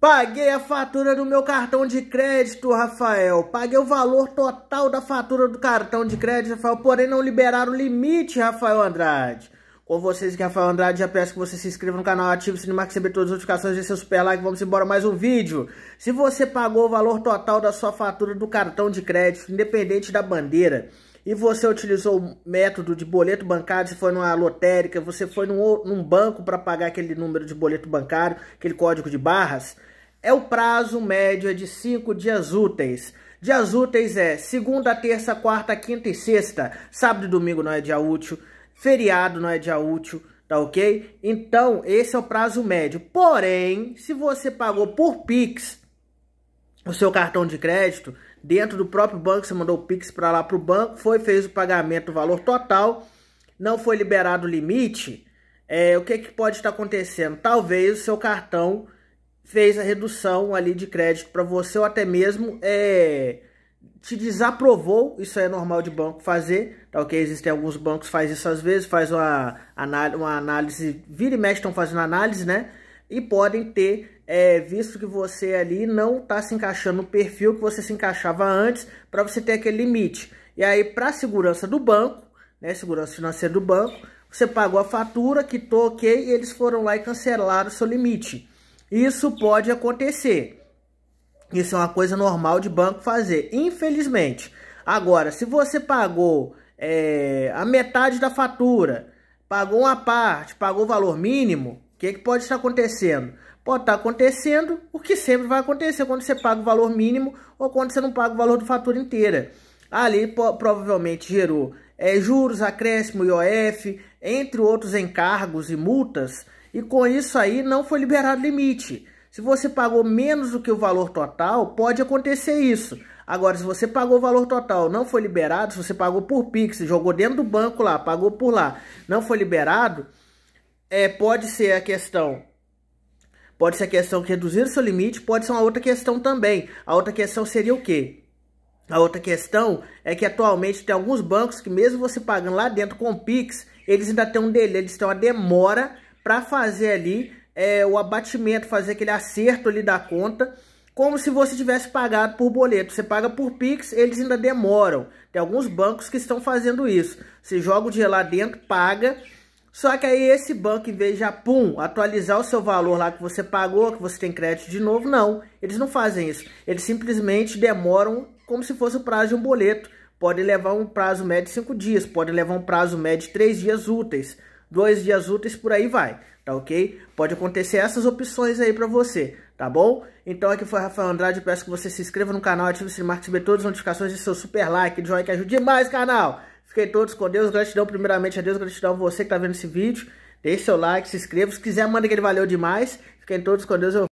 Paguei a fatura do meu cartão de crédito, Rafael. Paguei o valor total da fatura do cartão de crédito, Rafael, porém não liberaram o limite, Rafael Andrade. Com vocês que Rafael Andrade, já peço que você se inscreva no canal, ative o sininho para receber todas as notificações, deixe seu super like, vamos embora mais um vídeo. Se você pagou o valor total da sua fatura do cartão de crédito, independente da bandeira, e você utilizou o método de boleto bancário, você foi numa lotérica, você foi num, num banco para pagar aquele número de boleto bancário, aquele código de barras, é o prazo médio é de 5 dias úteis. Dias úteis é segunda, terça, quarta, quinta e sexta. Sábado e domingo não é dia útil. Feriado não é dia útil, tá ok? Então, esse é o prazo médio. Porém, se você pagou por Pix o seu cartão de crédito, dentro do próprio banco, você mandou o Pix para lá para o banco, foi, fez o pagamento do valor total, não foi liberado o limite, é, o que, que pode estar acontecendo? Talvez o seu cartão fez a redução ali de crédito para você, ou até mesmo é, te desaprovou, isso é normal de banco fazer, tá ok? Existem alguns bancos que fazem isso às vezes, faz uma, uma análise, vira e mexe estão fazendo análise, né? e podem ter é, visto que você ali não está se encaixando no perfil que você se encaixava antes para você ter aquele limite. E aí, para a segurança do banco, né, segurança financeira do banco, você pagou a fatura, quitou ok, e eles foram lá e cancelaram o seu limite. Isso pode acontecer. Isso é uma coisa normal de banco fazer, infelizmente. Agora, se você pagou é, a metade da fatura, pagou uma parte, pagou o valor mínimo, o que, é que pode estar acontecendo? Pode estar acontecendo o que sempre vai acontecer quando você paga o valor mínimo ou quando você não paga o valor do fatura inteira. Ali provavelmente gerou é, juros, acréscimo, IOF, entre outros encargos e multas, e com isso aí não foi liberado limite. Se você pagou menos do que o valor total, pode acontecer isso. Agora, se você pagou o valor total, não foi liberado, se você pagou por Pix, jogou dentro do banco lá, pagou por lá, não foi liberado, é, pode ser a questão Pode ser a questão de reduzir o seu limite, pode ser uma outra questão também. A outra questão seria o quê? A outra questão é que atualmente tem alguns bancos que mesmo você pagando lá dentro com o Pix, eles ainda têm um delay, eles têm uma demora para fazer ali é, o abatimento, fazer aquele acerto ali da conta, como se você tivesse pagado por boleto. Você paga por Pix, eles ainda demoram. Tem alguns bancos que estão fazendo isso. Você joga o dinheiro lá dentro, paga, só que aí esse banco, em vez de ah, atualizar o seu valor lá que você pagou, que você tem crédito de novo, não. Eles não fazem isso. Eles simplesmente demoram como se fosse o prazo de um boleto. Pode levar um prazo médio de cinco dias, pode levar um prazo médio de três dias úteis, dois dias úteis, por aí vai, tá ok? Pode acontecer essas opções aí para você, tá bom? Então aqui foi Rafael Andrade, peço que você se inscreva no canal, ative o sininho, marque todas as notificações e seu super like, de joinha que ajude demais, canal! Fiquem todos com Deus. Gratidão primeiramente a Deus. Gratidão a você que tá vendo esse vídeo. Deixe seu like, se inscreva. Se quiser, manda aquele valeu demais. Fiquem todos com Deus. Eu